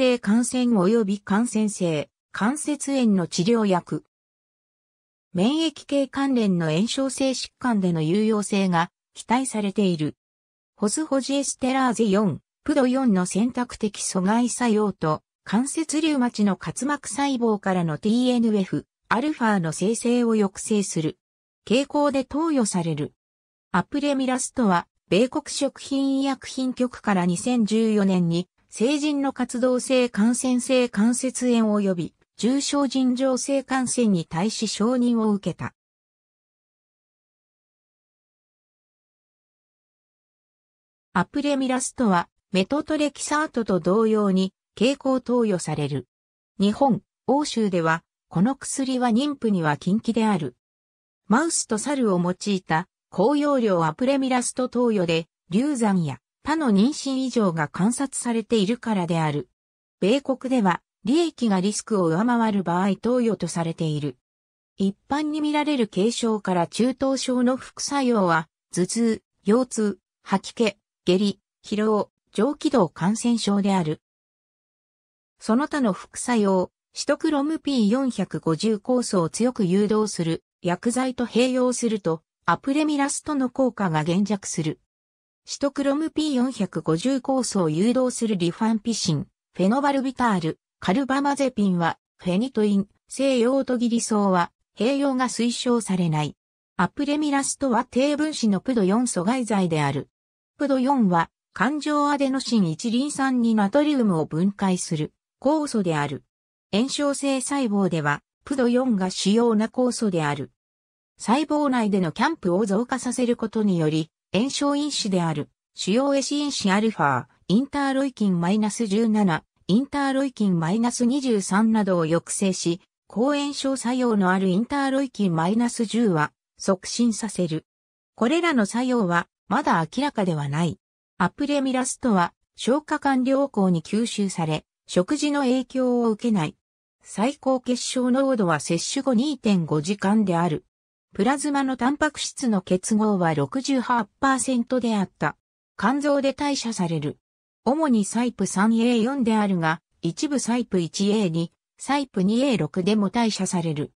性感染及び感染性、関節炎の治療薬。免疫系関連の炎症性疾患での有用性が期待されている。ホスホジエステラーゼ4、プロ4の選択的阻害作用と、関節リウマチの滑膜細胞からの TNF、アルファの生成を抑制する。傾向で投与される。アプレミラストは、米国食品医薬品局から2014年に成人の活動性感染性関節炎及び重症尋常性感染に対し承認を受けた。アプレミラストはメトトレキサートと同様に経口投与される。日本、欧州ではこの薬は妊婦には禁忌である。マウスと猿を用いた高容量アプレミラスト投与で流産や他の妊娠異常が観察されているからである。米国では、利益がリスクを上回る場合投与とされている。一般に見られる軽症から中等症の副作用は、頭痛、腰痛、吐き気、下痢、疲労、上気道感染症である。その他の副作用、シトクロム P450 酵素を強く誘導する薬剤と併用すると、アプレミラストの効果が減弱する。シトクロム P450 酵素を誘導するリファンピシン、フェノバルビタール、カルバマゼピンは、フェニトイン、西洋とギリソは、併用が推奨されない。アプレミラスとは低分子のプド4阻害剤である。プド4は、環状アデノシン1リン酸にナトリウムを分解する酵素である。炎症性細胞では、プド4が主要な酵素である。細胞内でのキャンプを増加させることにより、炎症因子である、主要エシ因子アルファ、インターロイキン -17、インターロイキン -23 などを抑制し、抗炎症作用のあるインターロイキン -10 は促進させる。これらの作用はまだ明らかではない。アプレミラストは消化管良好に吸収され、食事の影響を受けない。最高結晶濃度は摂取後2.5時間である。プラズマのタンパク質の結合は68%であった。肝臓で代謝される。主にサイプ 3A4 であるが、一部サイプ 1A2、サイプ 2A6 でも代謝される。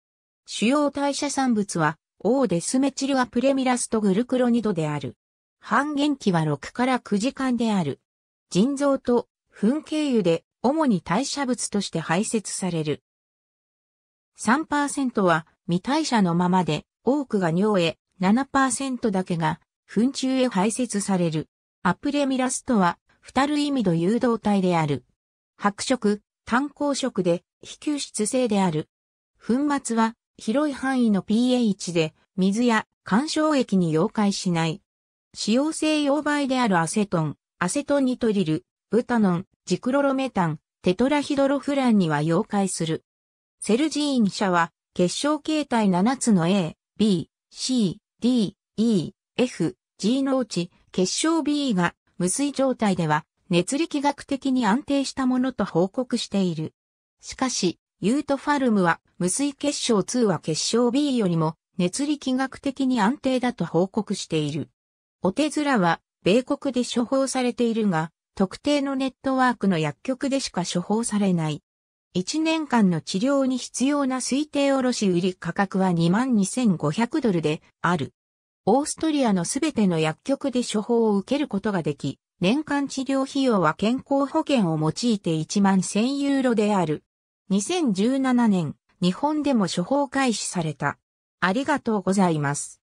主要代謝産物は、オーデスメチルアプレミラスとグルクロニドである。半減期は6から9時間である。腎臓と糞経由で主に代謝物として排泄される。3%は未代謝のままで多くが尿へ、7%だけが、糞中へ排泄される。アプレミラスとは、二意ミド誘導体である。白色、炭鉱色で、非吸湿性である。粉末は、広い範囲の pH で、水や干渉液に溶解しない。使用性溶媒であるアセトン、アセトニトリル、ブタノン、ジクロロメタン、テトラヒドロフランには溶解する。セルジーン社は、結晶形態7つの A、B、C、D、E、F、G のうち結晶 B が無水状態では熱力学的に安定したものと報告している。しかし、ユートファルムは無水結晶2は結晶 B よりも熱力学的に安定だと報告している。お手面は米国で処方されているが、特定のネットワークの薬局でしか処方されない。1年間の治療に必要な推定卸売価格は22,500ドルである。オーストリアのすべての薬局で処方を受けることができ、年間治療費用は健康保険を用いて1万1000ユーロである。2017年、日本でも処方開始された。ありがとうございます。